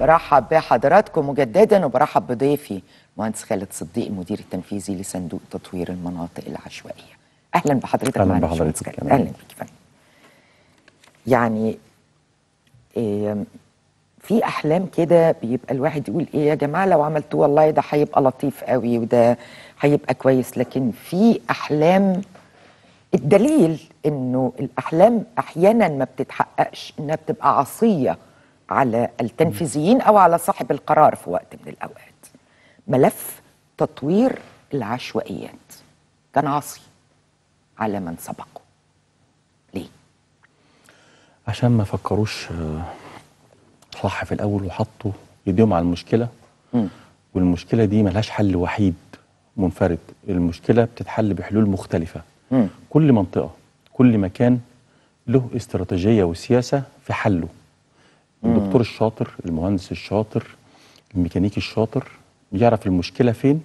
برحب بحضراتكم مجددا وبرحب بضيفي مهندس خالد صديق المدير التنفيذي لصندوق تطوير المناطق العشوائيه اهلا بحضرتك اهلا بحضرتك اهلا بك فندم يعني في احلام كده بيبقى الواحد يقول ايه يا جماعه لو عملتوه والله ده هيبقى لطيف قوي وده هيبقى كويس لكن في احلام الدليل انه الاحلام احيانا ما بتتحققش انها بتبقى عصيه على التنفيذيين أو على صاحب القرار في وقت من الأوقات ملف تطوير العشوائيات كان عاصي على من سبقه ليه؟ عشان ما فكروش آه، صح في الأول وحطوا إيديهم على المشكلة م. والمشكلة دي ملهاش حل وحيد منفرد المشكلة بتتحل بحلول مختلفة م. كل منطقة كل مكان له استراتيجية وسياسة في حله الدكتور الشاطر المهندس الشاطر الميكانيكي الشاطر يعرف المشكله فين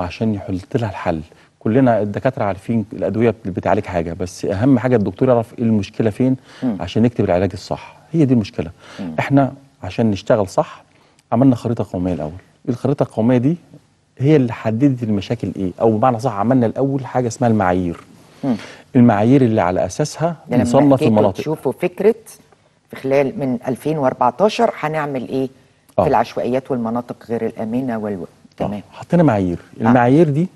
عشان يحط لها الحل كلنا الدكاتره عارفين الادويه بتعالج حاجه بس اهم حاجه الدكتور يعرف ايه المشكله فين عشان يكتب العلاج الصح هي دي المشكله احنا عشان نشتغل صح عملنا خريطه قوميه الاول الخريطه القوميه دي هي اللي حددت المشاكل ايه او بمعنى صح عملنا الاول حاجه اسمها المعايير المعايير اللي على اساسها يعني نصنف المناطق يعني تشوفوا فكره في خلال من 2014 هنعمل ايه آه. في العشوائيات والمناطق غير الامنه والو... آه. تمام آه. حطينا معايير آه. المعايير دي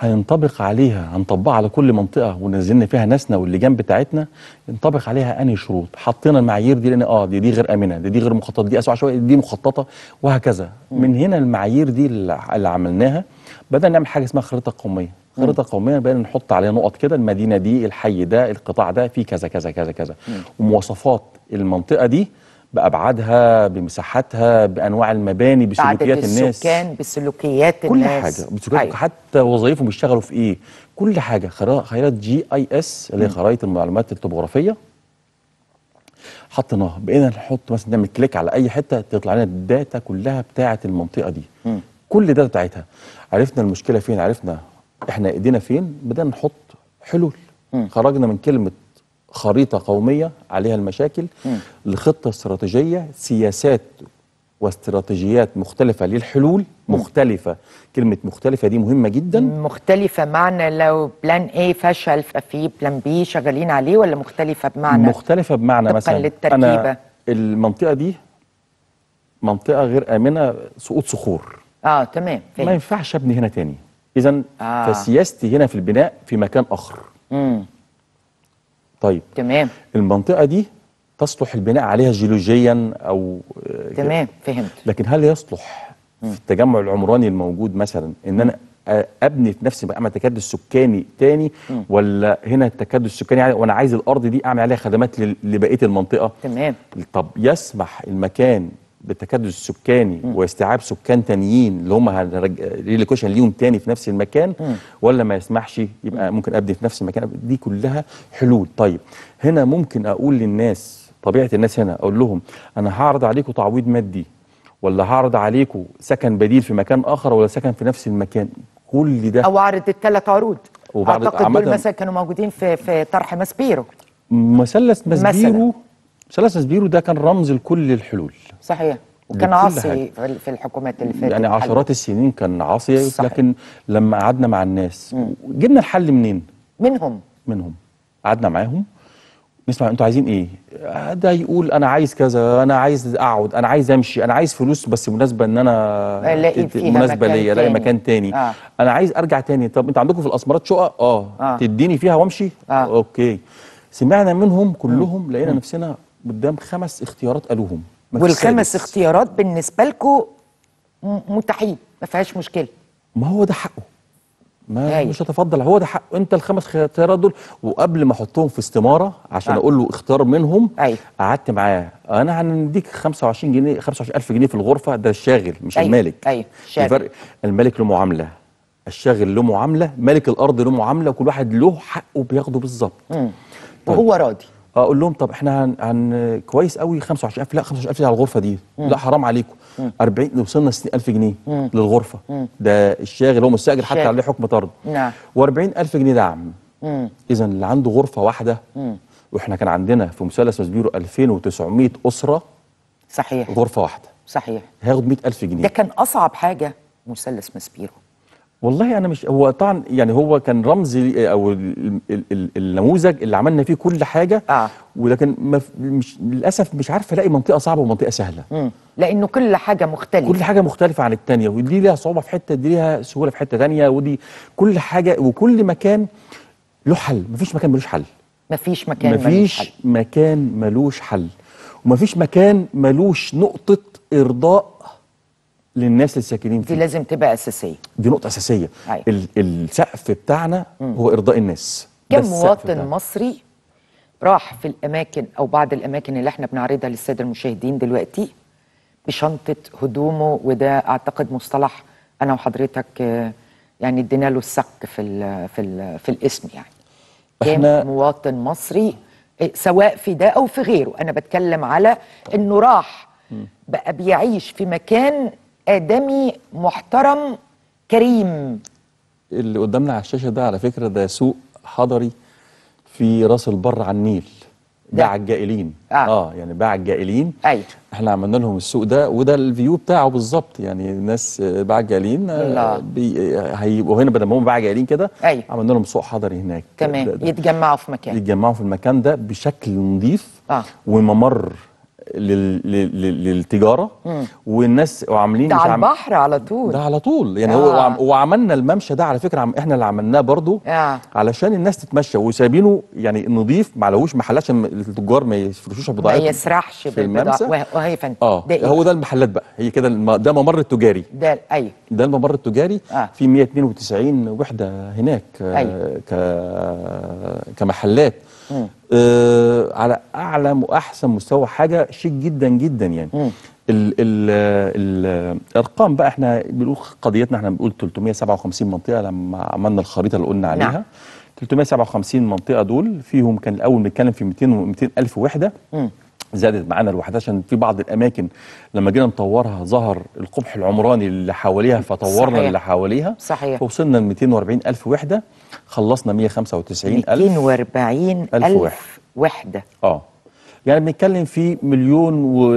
هينطبق عليها هنطبقها على كل منطقه ونزلنا فيها ناسنا واللجان بتاعتنا ينطبق عليها انهي شروط حطينا المعايير دي لان اه دي دي غير امنه دي دي غير مخططه دي اسوأ شويه، دي مخططه وهكذا م. من هنا المعايير دي اللي عملناها بدانا نعمل حاجه اسمها خريطه قوميه خريطه قوميه بقينا نحط عليها نقط كده المدينه دي الحي ده القطاع ده في كذا كذا كذا كذا ومواصفات المنطقه دي بابعادها بمساحاتها بانواع المباني بسلوكيات الناس السكان بسلوكيات كل الناس كل حاجه بسلوكيات أيوة. حتى وظائفهم بيشتغلوا في ايه كل حاجه خريطة جي اي اس اللي هي خرائط المعلومات الطبوغرافيه حطيناها بقينا نحط مثلا نعمل كليك على اي حته تطلع لنا الداتا كلها بتاعه المنطقه دي م. كل الداتا بتاعتها عرفنا المشكله فين عرفنا احنا ايدينا فين بدأنا نحط حلول م. خرجنا من كلمة خريطة قومية عليها المشاكل م. لخطة استراتيجية سياسات واستراتيجيات مختلفة للحلول مختلفة كلمة مختلفة دي مهمة جدا مختلفة معنى لو بلان ايه فشل ففي بلان بي شغالين عليه ولا مختلفة بمعنى مختلفة بمعنى مثلا للتركيبة. أنا المنطقة دي منطقة غير آمنة سقوط صخور اه تمام فيه. ما ينفعش ابني هنا تاني اذا آه. فسياستي هنا في البناء في مكان اخر مم. طيب تمام المنطقه دي تصلح البناء عليها جيولوجيا او آه، تمام فهمت لكن هل يصلح مم. في التجمع العمراني الموجود مثلا ان انا ابني في نفسي اعمل تكدس سكاني تاني مم. ولا هنا التكدس السكاني وانا عايز الارض دي اعمل عليها خدمات لبقيه المنطقه تمام طب يسمح المكان بالتكدس السكاني م. واستيعاب سكان تانيين اللي هم ريلوكيشن ليهم تاني في نفس المكان م. ولا ما يسمحش يبقى ممكن ابني في نفس المكان دي كلها حلول طيب هنا ممكن اقول للناس طبيعه الناس هنا اقول لهم انا هعرض عليكم تعويض مادي ولا هعرض عليكم سكن بديل في مكان اخر ولا سكن في نفس المكان كل ده او عرض الثلاث عروض اعتقد دول مثلا كانوا موجودين في في طرح ماسبيرو مثلث ماسبيرو مثلث سبيرو ده كان رمز لكل الحلول صحيح وكان عاصي في الحكومات اللي فاتت يعني عشرات السنين كان عاصي لكن لما قعدنا مع الناس جبنا الحل منين منهم منهم قعدنا معاهم نسمع انتوا عايزين ايه ده يقول انا عايز كذا انا عايز اقعد انا عايز امشي انا عايز فلوس بس مناسبه ان انا الاقي فيها مناسبه ليا الاقي مكان تاني آه. انا عايز ارجع تاني طب انتوا عندكم في الاسمرات شقق آه. اه تديني فيها وامشي آه. اوكي سمعنا منهم كلهم لقينا نفسنا قدام خمس اختيارات قالوهم والخمس اختيارات بالنسبه لكم متاحين ما فيهاش مشكله ما هو ده حقه ما هاي. مش هتفضل هو ده حقه انت الخمس اختيارات دول وقبل ما احطهم في استماره عشان آه. اقول له اختار منهم ايوه قعدت معاه انا هنديك 25 جنيه 25000 جنيه في الغرفه ده الشاغل مش أي. المالك ايوه الفرق المالك له معامله الشاغل له معامله مالك الارض له معامله وكل واحد له حقه بياخده بالظبط طيب. وهو راضي اقول لهم طب احنا هن, هن كويس قوي 25000 لا 25000 على الغرفه دي مم. لا حرام عليكم 40 وصلنا 60000 جنيه مم. للغرفه مم. ده الشاغل هو مستاجر حتى عليه حكم طرد نعم و40000 جنيه دعم اذا اللي عنده غرفه واحده مم. واحنا كان عندنا في مثلث مسبيرو 2900 اسره صحيح غرفه واحده صحيح هياخد 100000 جنيه ده كان اصعب حاجه مثلث مسبيرو والله انا مش هو طبعا يعني هو كان رمز آه، او النموذج اللي عملنا فيه كل حاجه آه. ولكن مف... مش للاسف مش عارف الاقي منطقه صعبه ومنطقه سهله مم. لانه كل حاجه مختلفه كل حاجه مختلفه عن الثانيه ودي ليها صعوبه في حته دي ليها سهوله في حته ثانيه ودي كل حاجه وكل مكان له حل مفيش مكان ملوش حل مفيش مكان مفيش ملوش حل مكان ملوش حل ومفيش مكان ملوش نقطه ارضاء للناس الساكنين فيه دي لازم تبقى اساسيه دي نقطه اساسيه أيوة. السقف بتاعنا مم. هو ارضاء الناس كم مواطن مصري راح في الاماكن او بعض الاماكن اللي احنا بنعرضها للساده المشاهدين دلوقتي بشنطه هدومه وده اعتقد مصطلح انا وحضرتك يعني ادينا له السك في الـ في الـ في الاسم يعني كم مواطن مصري سواء في ده او في غيره انا بتكلم على انه راح بقى بيعيش في مكان آدمي محترم كريم اللي قدامنا على الشاشة ده على فكرة ده سوق حضري في راس البر على النيل باع الجائلين آه. اه يعني باع الجائلين ايوه احنا عملنا لهم السوق ده وده الفيو بتاعه بالظبط يعني الناس باع الجائلين آه، هيبقوا هنا بدل ما هم باع جائلين كده أيوة. عملنا لهم سوق حضري هناك تمام يتجمعوا في مكان يتجمعوا في المكان ده بشكل نظيف آه. وممر للتجاره والناس وعاملين ده على البحر على طول ده على طول يعني آه. هو وعملنا الممشى ده على فكره احنا اللي عملناه برضو آه. علشان الناس تتمشى وسايبينه يعني نضيف لهوش محلات عشان التجار ما يفرشوش بضاعتهم ما يسرحش بالبضاعه وهي فن اه ده هو ده المحلات بقى هي كده ده ممر التجاري ده ايوه ده الممر التجاري آه. في 192 وحده هناك أيوة. آه، ك كمحلات مم. آه، على اعلى واحسن مستوى حاجه شيك جدا جدا يعني الـ الـ الـ الارقام بقى احنا بنقول قضيتنا احنا بنقول 357 منطقه لما عملنا الخريطه اللي قلنا عليها نعم. 357 منطقه دول فيهم كان الاول بنتكلم في 200 و 200 الف وحده زادت معانا الوحدات عشان في بعض الاماكن لما جينا نطورها ظهر القبح العمراني اللي حواليها فطورنا صحيح. اللي حواليها صحيح فوصلنا ل 240 الف وحده خلصنا 195 الف 240 الف, وحده, اه يعني بنتكلم في مليون و,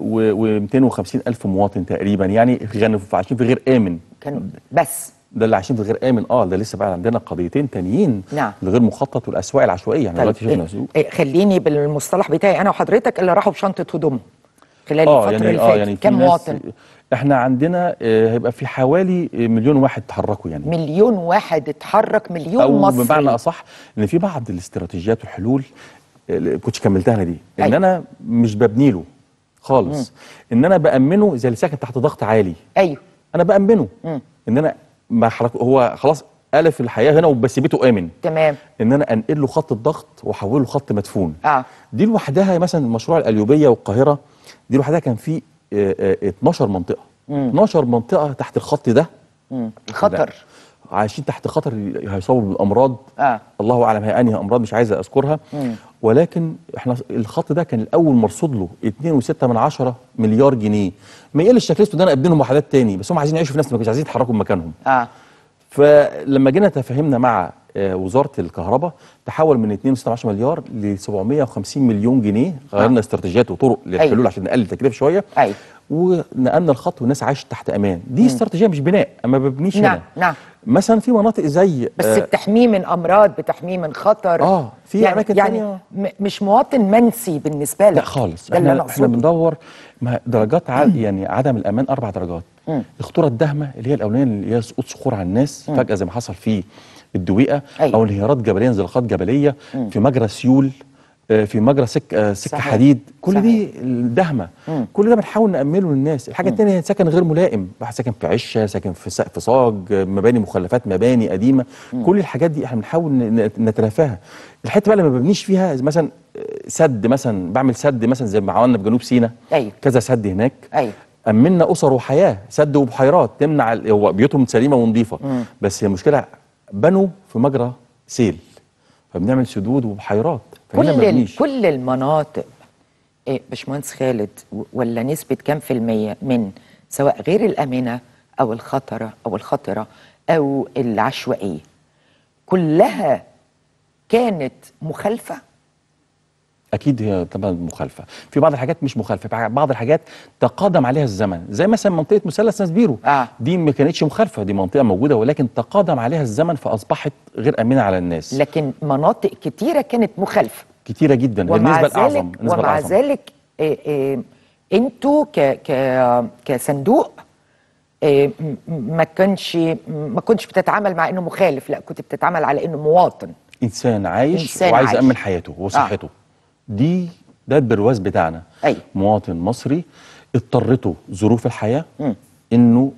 و... و... 250 الف مواطن تقريبا يعني غنوا عايشين في غير امن كانوا بس ده اللي عايشين في غير امن اه ده لسه بقى عندنا قضيتين تانيين نعم الغير مخطط والاسواق العشوائيه احنا يعني طيب، دلوقتي شفنا إيه، سوق إيه خليني بالمصطلح بتاعي انا وحضرتك اللي راحوا بشنطه هدومهم خلال آه الفتره يعني اللي آه، فاتت آه يعني كم مواطن احنا عندنا آه، هيبقى في حوالي آه، مليون واحد اتحركوا يعني مليون واحد اتحرك مليون أو مصري بمعنى اصح ان في بعض الاستراتيجيات والحلول كنتش كملتها انا دي ان أيوة. انا مش ببني له خالص مم. ان انا بامنه زي اللي ساكن تحت ضغط عالي ايوه انا بامنه مم. ان انا ما حرك هو خلاص الف الحياه هنا وبسيبته امن تمام ان انا انقل له خط الضغط واحوله لخط مدفون اه دي لوحدها مثلا مشروع الاليوبيه والقاهره دي لوحدها كان في 12 آه، آه، منطقه مم. 12 منطقه تحت الخط ده مم. خطر ده. عايشين تحت خطر هيصابوا بالامراض آه. الله اعلم هي انهي امراض مش عايز اذكرها مم. ولكن احنا الخط ده كان الاول مرصود له 2.6 مليار جنيه ما يقلش تكلفته ده انا ابنهم وحدات تاني بس هم عايزين يعيشوا في نفس المكان مش عايزين يتحركوا من مكانهم اه فلما جينا تفاهمنا مع آه، وزاره الكهرباء تحول من 2.6 مليار ل 750 مليون جنيه غيرنا آه. استراتيجيات وطرق أيوه. للحلول عشان نقلل التكلفه شويه أيوه. ونقلنا الخط والناس عايشه تحت امان دي استراتيجيه مش بناء ما ببنيش نعم نعم مثلا في مناطق زي بس آه بتحميه من امراض بتحميه من خطر اه في يعني اماكن يعني تانية مش مواطن منسي بالنسبه لك لا خالص ده احنا, احنا بندور درجات عالية يعني عدم الامان اربع درجات مم. الخطوره الدهمه اللي هي الاولانيه اللي هي سقوط صخور على الناس مم. فجاه زي ما حصل في الدويقه أيوة. او انهيارات جبليه انزلاقات جبليه مم. في مجرى سيول آه، في مجرى سك آه، سكه صحيح. حديد كل صحيح. دي دهمه مم. كل ده بنحاول نامله للناس الحاجه الثانيه سكن غير ملائم واحد ساكن في عشه ساكن في سقف صاج مباني مخلفات مباني قديمه مم. كل الحاجات دي احنا بنحاول نتلافاها الحته بقى لما ببنيش فيها مثلا آه، سد مثلا بعمل سد مثلا زي ما عملنا في جنوب سيناء أيوه. كذا سد هناك أيوه. امنا اسر وحياه سد وبحيرات تمنع هو بيوتهم سليمه ونظيفه بس بس المشكله بنوا في مجرى سيل فبنعمل سدود وبحيرات كل كل المناطق إيه باشمهندس خالد ولا نسبه كام في الميه من سواء غير الامنه او الخطره او الخطره او العشوائيه كلها كانت مخالفه اكيد هي طبعا مخالفه في بعض الحاجات مش مخالفه في بعض الحاجات تقادم عليها الزمن زي مثلا منطقه مثلث ناس بيرو آه. دي ما كانتش مخالفه دي منطقه موجوده ولكن تقادم عليها الزمن فاصبحت غير امنه على الناس لكن مناطق كتيره كانت مخالفه كتيره جدا بالنسبه الاعظم ومع الأعظم. ذلك إيه إيه انتوا ك ك كصندوق آه، ما كانش ما كنتش بتتعامل مع انه مخالف لا كنت بتتعامل على انه مواطن انسان عايش إنسان وعايز يامن حياته آه. وصحته آه. دي ده البرواز بتاعنا أي. مواطن مصري اضطرته ظروف الحياه م. انه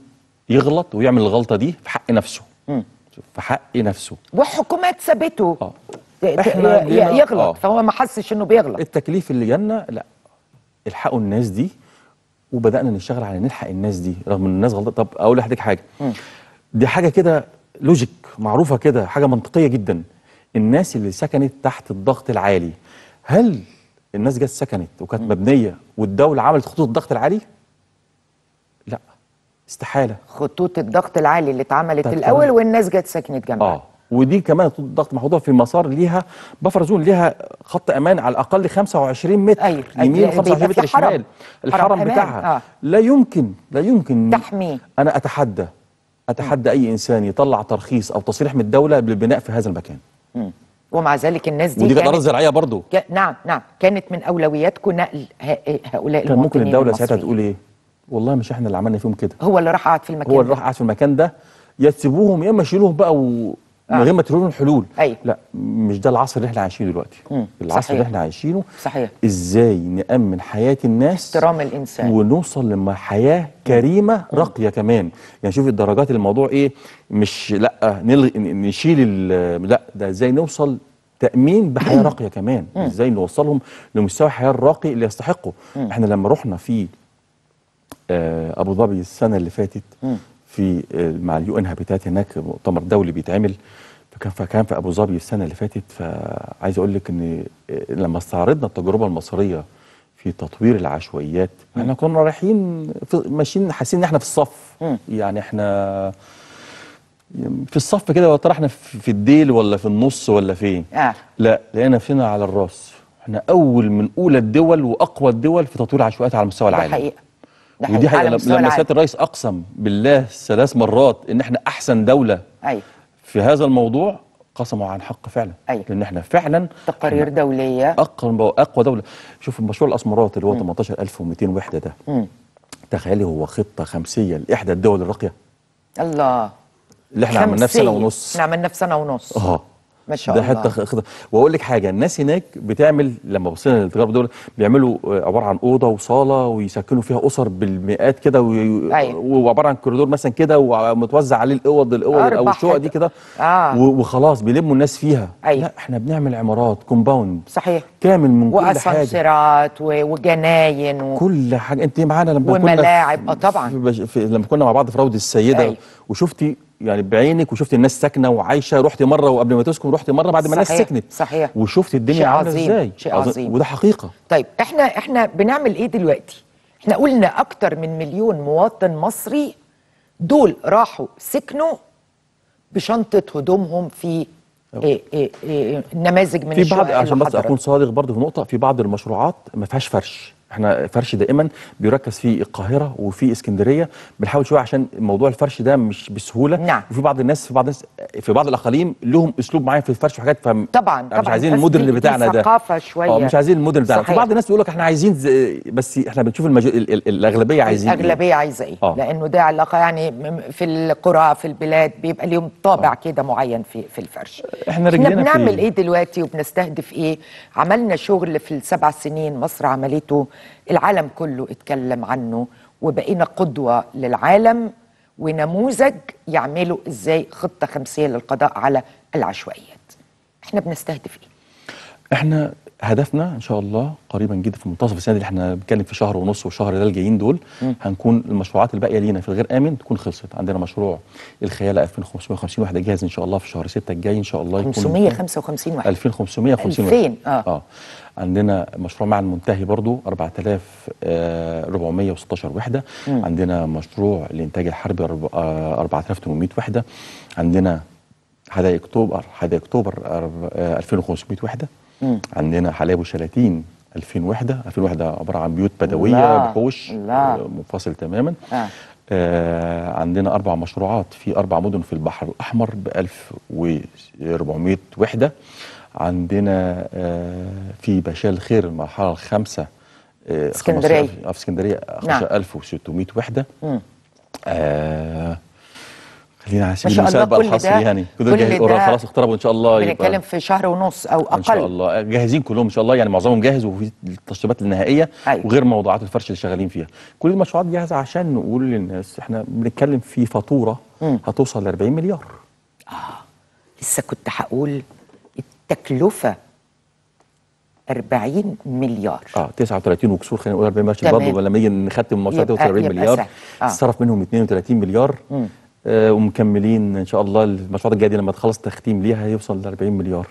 يغلط ويعمل الغلطه دي في حق نفسه م. في حق نفسه وحكومات سابته آه. احنا يغلط آه. فهو ما حسش انه بيغلط التكليف اللي جانا لا الحقوا الناس دي وبدانا نشتغل على نلحق الناس دي رغم ان الناس غلطت طب اقول لحضرتك حاجه م. دي حاجه كده لوجيك معروفه كده حاجه منطقيه جدا الناس اللي سكنت تحت الضغط العالي هل الناس جت سكنت وكانت مبنيه والدوله عملت خطوط الضغط العالي؟ لا استحاله خطوط الضغط العالي اللي اتعملت الاول والناس جت سكنت جنبها اه ودي كمان خطوط الضغط محطوطه في مسار ليها بفر زون ليها خط امان على الاقل 25 متر أيوة. أيوة. يمين و25 متر شمال الحرم حرم بتاعها آه. لا يمكن لا يمكن تحميه انا اتحدى اتحدى م. اي انسان يطلع ترخيص او تصريح من الدوله للبناء في هذا المكان م. ومع ذلك الناس دي ودي كانت قرارات زراعيه برضه ك... نعم نعم كانت من اولوياتكم نقل هؤلاء كان ممكن الدوله ساعتها تقول ايه؟ والله مش احنا اللي عملنا فيهم كده هو اللي راح قعد في المكان هو اللي راح قعد في المكان ده يا تسيبوهم يا اما شيلوهم بقى و... من آه. غير ما لهم حلول أي. لا مش ده العصر اللي احنا عايشينه دلوقتي مم. العصر صحيح. اللي احنا عايشينه صحيح ازاي نامن حياه الناس احترام الانسان ونوصل لحياه كريمه مم. راقيه كمان يعني شوف الدرجات الموضوع ايه مش لا نلغي نشيل لا ده ازاي نوصل تامين بحياه راقيه كمان مم. ازاي نوصلهم لمستوى الحياه الراقي اللي يستحقه مم. احنا لما رحنا في آه، ابو ظبي السنه اللي فاتت مم. في آه، مع اليو ان هابيتات هناك مؤتمر دولي بيتعمل فكان فكان في ابو ظبي السنه اللي فاتت فعايز اقول لك ان آه، لما استعرضنا التجربه المصريه في تطوير العشوائيات احنا كنا رايحين ماشيين حاسين ان احنا في الصف م. يعني احنا في الصف كده ولا احنا في الديل ولا في النص ولا فين آه. لا لقينا فينا على الراس احنا اول من اولى الدول واقوى الدول في تطوير العشوائيات على مستوى العالم حقيقة. ودي حاجه لما سياده الرئيس اقسم بالله ثلاث مرات ان احنا احسن دوله أيوة. في هذا الموضوع قسموا عن حق فعلا أيوة. لان احنا فعلا تقارير دوليه اقوى اقوى دوله شوف مشروع الاسمرات اللي هو 18200 وحده ده تخيلي هو خطه خمسيه لاحدى الدول الراقيه الله اللي احنا عملناه في سنه ونص احنا عملناه في سنه ونص اه ما شاء ده الله ده حته خطر واقول لك حاجه الناس هناك بتعمل لما بصينا للتجارب دول بيعملوا آه، عباره عن اوضه وصاله ويسكنوا فيها اسر بالمئات كده أيوه. وعباره عن كوريدور مثلا كده ومتوزع عليه الاوض الاوض او الشقق دي كده آه. وخلاص بيلموا الناس فيها أيوة. لا احنا بنعمل عمارات كومباوند صحيح كامل من كل حاجه واسانسيرات وجناين و... كل حاجه انت معانا لما كنا وملاعب اه طبعا في... في... لما كنا مع بعض في روضه السيده أيوة. وشفتي يعني بعينك وشفت الناس ساكنه وعايشه رحت مره وقبل ما تسكن رحت مره بعد ما الناس سكنت صحيح وشفت الدنيا عامله ازاي شيء عظيم وده حقيقه طيب احنا احنا بنعمل ايه دلوقتي احنا قلنا اكتر من مليون مواطن مصري دول راحوا سكنوا بشنطه هدومهم في إيه إيه إيه نماذج من في بعض عشان بس اكون صادق برضه في نقطه في بعض المشروعات ما فيهاش فرش احنا فرش دائما بيركز في القاهره وفي اسكندريه بنحاول شويه عشان موضوع الفرش ده مش بسهوله نعم. وفي بعض الناس في بعض الناس في بعض الاقاليم لهم اسلوب معين في الفرش وحاجات ف طبعا طبعا مش عايزين المودرن اللي بتاعنا ده ثقافه شويه اه، مش عايزين المودرن بتاعنا في بعض الناس بيقول لك احنا عايزين بس احنا بنشوف المج... الاغلبيه عايزين إيه؟ الاغلبيه عايزه ايه اه. لانه ده علاقه يعني في القرى في البلاد بيبقى لهم طابع اه. كده معين في في الفرش احنا رجلنا احنا بنعمل في... ايه دلوقتي وبنستهدف ايه عملنا شغل في السبع سنين مصر عملته العالم كله اتكلم عنه وبقينا قدوة للعالم ونموذج يعملوا ازاي خطة خمسية للقضاء على العشوائيات احنا بنستهدف ايه احنا هدفنا ان شاء الله قريبا جدا في منتصف السنه اللي احنا بنتكلم في شهر ونص والشهر ده الجايين دول م. هنكون المشروعات الباقيه لينا في الغير امن تكون خلصت عندنا مشروع الخياله 2550 وحده جاهز ان شاء الله في شهر 6 الجاي ان شاء الله يكون 555 وحده 2550 وحده 2000 اه, آه. عندنا مشروع مع المنتهي برضو 4416 وحده م. عندنا مشروع الانتاج الحربي آه، 4800 وحده عندنا حدائق اكتوبر حدائق اكتوبر 2500 آه، وحده مم. عندنا ابو وشلاتين 2000 وحده 2000 وحده عباره عن بيوت بدويه لا. بحوش لا. منفصل تماما آه. آه عندنا اربع مشروعات في اربع مدن في البحر الاحمر ب 1400 وحده عندنا آه في بشال خير المرحله الخامسه آه، اسكندريه آه في اسكندريه 1600 نعم. وحده مم. آه خلينا على سبيل المثال بقى يعني كل ده خلاص اقتربوا ان شاء الله بنتكلم في شهر ونص او اقل ان شاء الله آه، جاهزين كلهم ان شاء الله يعني معظمهم جاهز وفي التشطيبات النهائيه أي. أيوة. وغير موضوعات الفرش اللي شغالين فيها كل المشروعات جاهزه عشان نقول للناس احنا بنتكلم في فاتوره هتوصل ل 40 مليار اه لسه كنت هقول التكلفه 40 مليار اه 39 وكسور خلينا نقول 40 مليار برضه لما نيجي نختم المشروع ده 40 مليار آه. صرف منهم 32 مليار آه، ومكملين ان شاء الله المشروعات الجايه دي لما تخلص تختيم ليها هيوصل ل 40 مليار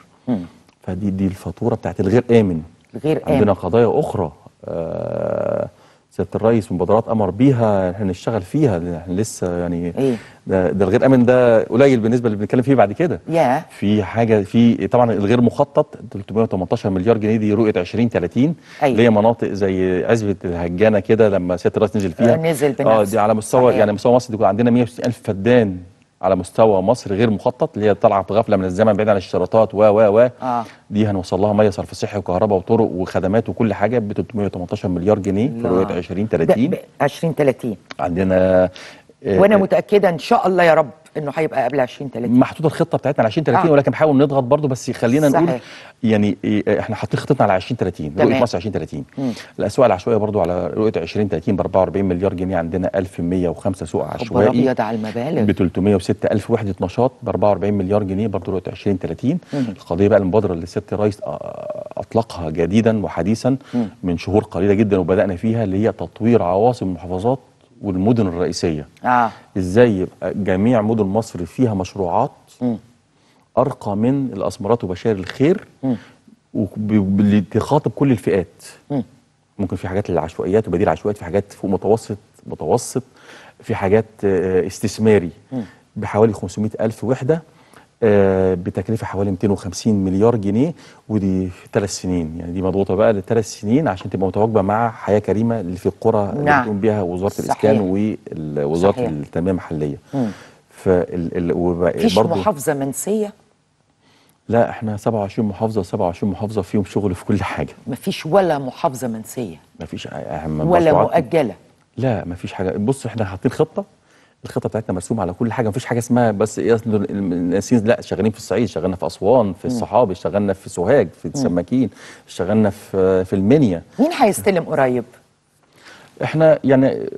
فدي دي الفاتوره بتاعت الغير امن الغير امن عندنا قضايا اخرى آه، سياده الرئيس مبادرات امر بيها احنا نشتغل فيها احنا لسه يعني إيه؟ ده, ده الغير امن ده قليل بالنسبه اللي بنتكلم فيه بعد كده yeah. في حاجه في طبعا الغير مخطط 318 مليار جنيه دي رؤيه 2030 أيوة. اللي هي مناطق زي عزبه الهجانه كده لما سياده الرئيس نزل فيها نزل بنفسه اه دي على مستوى يعني مستوى مصر دي عندنا 160 الف فدان على مستوى مصر غير مخطط اللي هي طالعه في غفله من الزمن بعيد عن الاشتراطات و و و آه. دي هنوصل لها ميه صرف صحي وكهرباء وطرق وخدمات وكل حاجه ب 318 مليار جنيه في نعم. رؤيه 2030 2030 عندنا آه وانا متاكده ان شاء الله يا رب انه هيبقى قبل 20 30 محطوطه الخطه بتاعتنا على 30 آه. ولكن بنحاول نضغط برضه بس خلينا صحيح. نقول يعني إيه، إيه، احنا حاطين خطتنا على 20 30 رؤيه مصر 20 30 الاسواق العشوائيه برضه على رؤيه 20 30 ب 44 مليار جنيه عندنا 1105 سوق عشوائي ابيض على المبالغ ب 306000 وحده نشاط ب 44 مليار جنيه برضه رؤيه 30 مم. القضيه بقى المبادره اللي الست الرئيس اطلقها جديدا وحديثا مم. من شهور قليله جدا وبدانا فيها اللي هي تطوير عواصم المحافظات والمدن الرئيسيه آه. ازاي يبقى جميع مدن مصر فيها مشروعات م. ارقى من الاسمرات وبشائر الخير واللي تخاطب كل الفئات م. ممكن في حاجات للعشوائيات وبديل عشوائيات في حاجات فوق متوسط متوسط في حاجات آه، استثماري م. بحوالي 500 ألف وحدة آه، بتكلفه حوالي 250 مليار جنيه ودي ثلاث سنين يعني دي مضغوطه بقى لثلاث سنين عشان تبقى متواجبه مع حياه كريمه اللي في القرى نعم. اللي بتقوم بيها وزاره صحيح. الاسكان ووزاره التنميه المحليه فال برضه محافظه منسيه لا احنا 27 محافظه 27 محافظه فيهم شغل في كل حاجه مفيش ولا محافظه منسيه مفيش اهم ولا مؤجله لا مفيش حاجه بص احنا حاطين خطه الخطه بتاعتنا مرسومه على كل حاجه مفيش حاجه اسمها بس إيه، الناسين لا شغالين في الصعيد شغالنا في اسوان في الصحابي شغالنا في سوهاج في السماكين اشتغلنا في في المنيا مين هيستلم قريب احنا يعني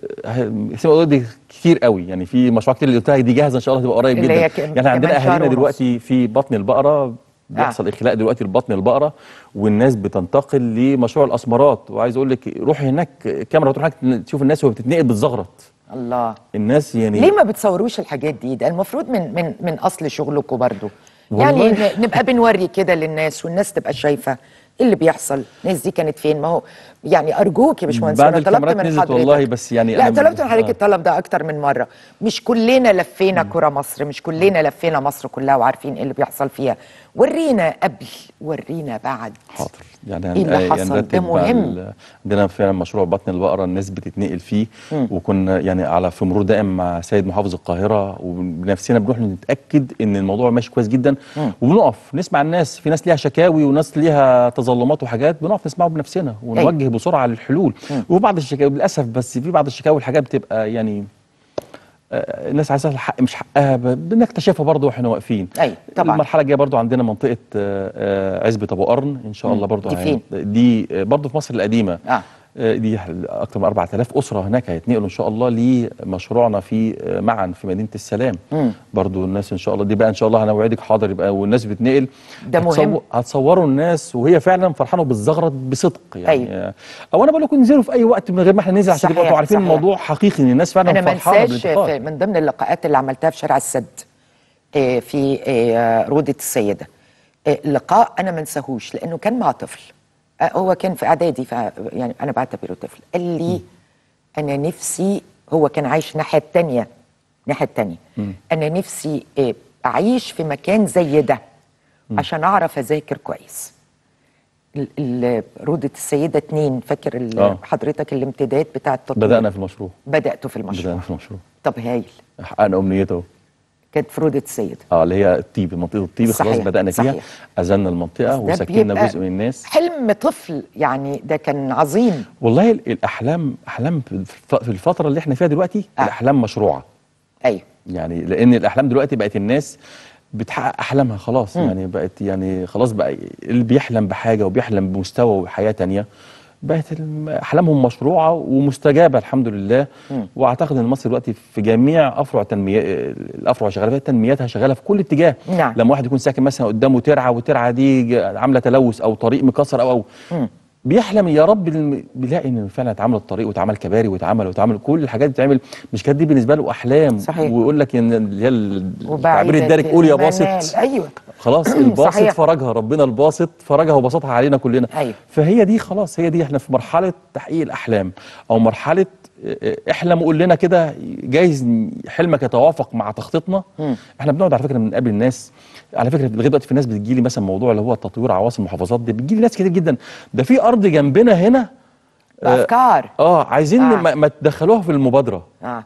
اسمها دي كتير قوي يعني في مشروع كتير اللي قلتها دي جاهزه ان شاء الله تبقى قريب جدا يعني عندنا اهالينا دلوقتي في بطن البقره بيحصل آه. اخلاء دلوقتي لبطن البقره والناس بتنتقل لمشروع الاسمرات وعايز اقول لك روحي هناك كاميرا تروح هناك تشوف الناس وهي بتتنقل بتزغرط الله الناس يعني ليه ما بتصوروش الحاجات دي ده المفروض من من من اصل شغلكم برضو يعني نبقى بنوري كده للناس والناس تبقى شايفه ايه اللي بيحصل الناس دي كانت فين ما هو يعني ارجوك يا باشمهندس انا طلبت من حضرتك والله بس يعني لا طلبت من حضرتك آه. الطلب ده اكتر من مره مش كلنا لفينا كره مصر مش كلنا لفينا مصر كلها وعارفين ايه اللي بيحصل فيها ورينا قبل ورينا بعد حاضر يعني ايه اللي يعني حصل يعني ده مهم عندنا فعلا مشروع بطن البقره الناس بتتنقل فيه وكنا يعني على في مرور دائم مع سيد محافظ القاهره وبنفسنا بنروح نتاكد ان الموضوع ماشي كويس جدا وبنقف نسمع الناس في ناس ليها شكاوي وناس ليها تظلمات وحاجات بنقف نسمعه بنفسنا أيوة. ونوجه أي. بسرعه للحلول م. وبعض الشكاوي للاسف بس في بعض الشكاوي والحاجات بتبقى يعني آه، الناس عايزه الحق مش حقها بنكتشفها برضه واحنا واقفين اي طبعا المرحله الجايه برضه عندنا منطقه آه، آه، عزبه ابو قرن ان شاء الله برضه دي فين؟ دي برضه في مصر القديمه آه. آه، دي اكثر من 4000 اسره هناك هيتنقلوا ان شاء الله لمشروعنا في آه، معا في مدينه السلام برضو الناس ان شاء الله دي بقى ان شاء الله هنوعدك حاضر يبقى والناس بتنقل ده مهم هتصور هتصوروا الناس وهي فعلا فرحانه وبتزغرط بصدق يعني أيوة. او انا بقول لكم انزلوا في اي وقت من غير ما احنا ننزل عشان تبقوا عارفين صحيح. الموضوع حقيقي ان الناس فعلا فرحانه انا ما من ضمن اللقاءات اللي عملتها في شارع السد آه، في روضه السيده لقاء انا ما انساهوش لانه كان مع طفل هو كان في اعدادي ف يعني انا بعتبره طفل قال لي م. انا نفسي هو كان عايش الناحيه الثانيه الناحيه الثانيه انا نفسي آه، اعيش في مكان زي ده عشان اعرف اذاكر كويس روضة السيدة اتنين فاكر آه. حضرتك الامتداد بتاع التطوير بدأنا في المشروع بدأته في المشروع بدأنا في المشروع طب هايل حققنا أمنيته كانت فروده السيد اه اللي هي الطيبه منطقه الطيبه خلاص بدانا فيها ازلنا المنطقه وسكننا جزء من الناس حلم طفل يعني ده كان عظيم والله الاحلام احلام في الفتره اللي احنا فيها دلوقتي آه. الاحلام مشروعه ايوه يعني لان الاحلام دلوقتي بقت الناس بتحقق احلامها خلاص م. يعني بقت يعني خلاص بقى اللي بيحلم بحاجه وبيحلم بمستوى وحياه تانية بقت احلامهم مشروعه ومستجابه الحمد لله م. واعتقد ان مصر دلوقتي في جميع افرع تنميه الافرع شغاله فيها تنميتها شغاله في كل اتجاه نعم. لما واحد يكون ساكن مثلا قدامه ترعه والترعه دي عامله تلوث او طريق مكسر او او م. بيحلم يا رب بيلاقي ان فعلا اتعمل الطريق واتعمل كباري واتعمل واتعمل كل الحاجات بتتعمل مش كانت دي بالنسبه له احلام صحيح ويقول لك ان اللي هي التعبير الدارج قول يا باسط ايوه خلاص الباسط فرجها ربنا الباسط فرجها وبسطها علينا كلنا أيوة. فهي دي خلاص هي دي احنا في مرحله تحقيق الاحلام او مرحله احلم وقول لنا كده جايز حلمك يتوافق مع تخطيطنا احنا بنقعد على فكره بنقابل الناس على فكره لغايه دلوقتي في ناس بتجي لي مثلا موضوع اللي هو تطوير عواصم المحافظات ده بتجي لي ناس كتير جدا ده في ارض جنبنا هنا افكار آه،, اه عايزين آه. ما تدخلوها في المبادره آه.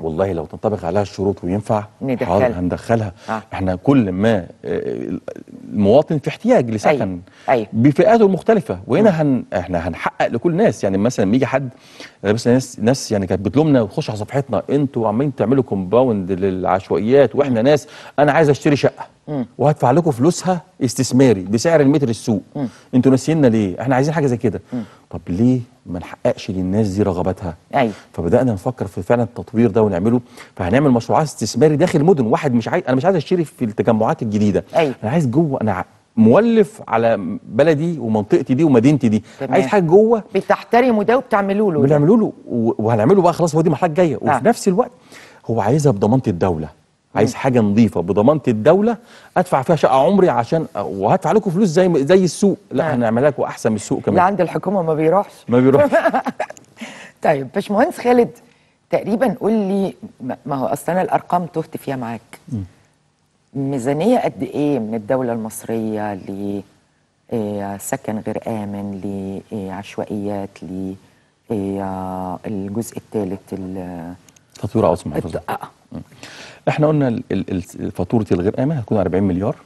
والله لو تنطبق عليها الشروط وينفع ندخلها هندخلها آه. احنا كل ما آه، المواطن في احتياج لسكن أيوه. أيوه. بفئاته المختلفه وهنا هن احنا هنحقق لكل الناس يعني مثلا لما يجي حد آه، مثلا ناس ناس يعني كانت بتلومنا وتخش على صفحتنا انتوا عمالين تعملوا كومباوند للعشوائيات واحنا ناس انا عايز اشتري شقه وهدفع لكم فلوسها استثماري بسعر المتر السوق انتوا ناسينا ليه احنا عايزين حاجه زي كده طب ليه ما نحققش للناس دي رغباتها أيوة. فبدانا نفكر في فعلا التطوير ده ونعمله فهنعمل مشروعات استثماري داخل المدن واحد مش عايز انا مش عايز اشتري في التجمعات الجديده أيوة. انا عايز جوه انا مولف على بلدي ومنطقتي دي ومدينتي دي تمام. عايز حاجه جوه بتحترموا ده وبتعملوا له بنعمله له وهنعمله بقى خلاص هو دي المرحله الجايه وفي آه. نفس الوقت هو عايزها بضمانه الدوله عايز حاجه نظيفه بضمانه الدوله ادفع فيها شقه عمري عشان وهدفع لكم فلوس زي زي السوق لا هنعملها آه. لكم احسن من السوق كمان لا عند الحكومه ما بيروحش ما بيروحش طيب باشمهندس خالد تقريبا قول لي ما هو اصل انا الارقام تهت فيها معاك ميزانيه قد ايه من الدوله المصريه ل آه، سكن غير امن لعشوائيات ل آه، الجزء الثالث تطوير عاصمه احنا قلنا فاتوره الغير قائمه هتكون 40 مليار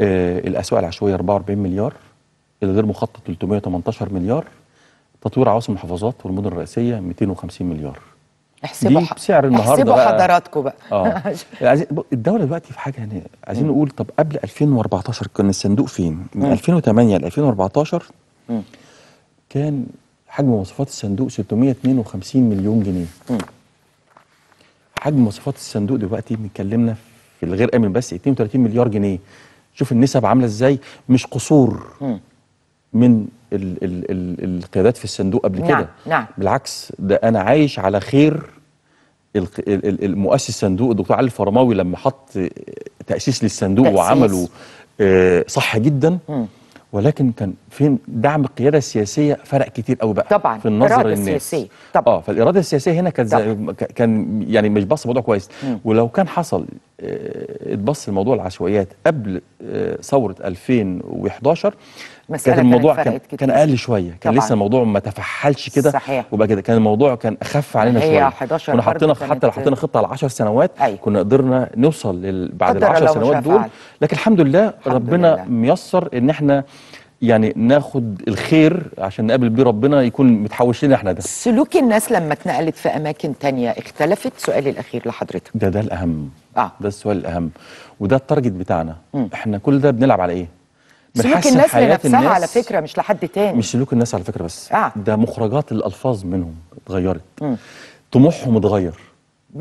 آه الاسواق العشوائيه 44 مليار الغير مخطط 318 مليار تطوير عواصم المحافظات والمدن الرئيسيه 250 مليار احسبوا بسعر النهارده احسبوا حضراتكم بقى, بقى. اه الدوله دلوقتي في حاجه يعني عايزين نقول طب قبل 2014 كان الصندوق فين؟ من مم. 2008 ل 2014 مم. كان حجم مواصفات الصندوق 652 مليون جنيه مم. حجم مواصفات الصندوق دلوقتي بنتكلمنا في الغير امن بس 32 مليار جنيه شوف النسب عامله ازاي مش قصور من ال ال ال القيادات في الصندوق قبل نعم. كده نعم. بالعكس ده انا عايش على خير المؤسس الصندوق الدكتور علي الفرماوي لما حط تاسيس للصندوق تأسيس. وعمله آه، صح جدا مم. ولكن كان فين دعم القياده السياسيه فرق كتير قوي بقى طبعا في النظر الإرادة للناس السياسية. طبعا اه فالاراده السياسيه هنا كانت كان يعني مش بص الموضوع كويس مم. ولو كان حصل آه، اتبص الموضوع العشوائيات قبل آه، ثوره 2011 المساله كان الموضوع كان, كتير. كان اقل شويه كان طبعاً. لسه الموضوع ما تفحلش كده وبقى كده كان الموضوع كان اخف علينا هي شويه 11 كنا حطينا حتى لو حطينا خطه على 10 سنوات أي. أيوة. كنا قدرنا نوصل لل... بعد ال 10 سنوات دول لكن الحمد لله الحمد ربنا لله. ميسر ان احنا يعني ناخد الخير عشان نقابل بيه ربنا يكون متحوش لنا احنا ده سلوك الناس لما اتنقلت في اماكن تانية اختلفت سؤالي الاخير لحضرتك ده ده الاهم آه. ده السؤال الاهم وده التارجت بتاعنا م. احنا كل ده بنلعب على ايه سلوك الناس لنفسها الناس على فكره مش لحد تاني مش سلوك الناس على فكره بس آه. ده مخرجات الالفاظ منهم اتغيرت طموحهم اتغير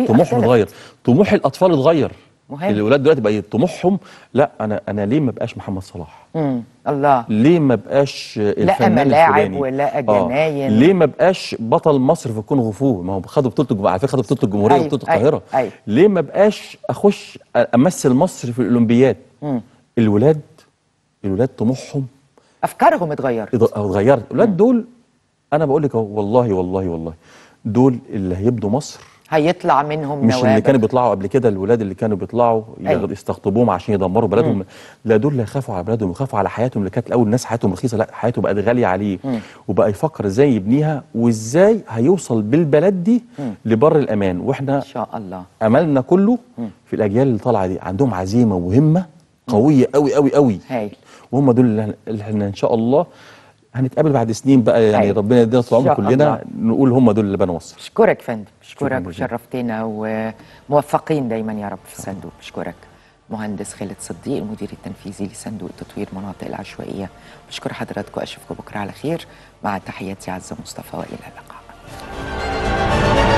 طموحهم اتغير طموح الاطفال اتغير مهم الاولاد دلوقتي بقى طموحهم لا انا انا ليه ما ابقاش محمد صلاح امم الله ليه ما ابقاش الفنان لا ملاعب ولا آه. جناين آه. ليه ما ابقاش بطل مصر في كون غفور ما هو خدوا بطوله الجمهوريه على فكره خدوا بطوله الجمهوريه أيوه وبطوله القاهره أيوه. أيوه. ليه ما ابقاش اخش امثل مصر في الاولمبياد الولاد الولاد طموحهم افكارهم اتغيرت اتغيرت الولاد دول انا بقول لك والله والله والله دول اللي هيبدوا مصر هيطلع منهم مش نوابغ. اللي كانوا بيطلعوا قبل كده الولاد اللي كانوا بيطلعوا أيوة. يستقطبوهم عشان يدمروا بلدهم مم. لا دول اللي يخافوا على بلدهم يخافوا على حياتهم اللي كانت الاول الناس حياتهم رخيصه لا حياته بقت غاليه عليه مم. وبقى يفكر ازاي يبنيها وازاي هيوصل بالبلد دي مم. لبر الامان واحنا ان شاء الله املنا كله مم. في الاجيال اللي طالعه دي عندهم عزيمه وهمه قويه قوي قوي قوي هايل وهم دول اللي احنا ان شاء الله هنتقابل بعد سنين بقى يعني أيوة. ربنا يدينا طول عمر كلنا الله. نقول هم دول اللي بنوا مصر اشكرك فندم اشكرك وشرفتنا وموفقين دايما يا رب في الصندوق اشكرك مهندس خالد صديق المدير التنفيذي لصندوق تطوير مناطق العشوائيه بشكر حضراتكم اشوفكم بكره على خير مع تحياتي عزه مصطفى والى اللقاء